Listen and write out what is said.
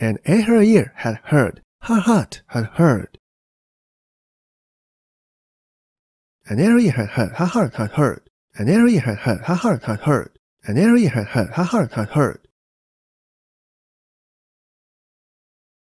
and in her ear had heard, her heart had heard. her area had heard, her heart had heard. her area had heard, her heart had heard. her area had heard, her heart had heard.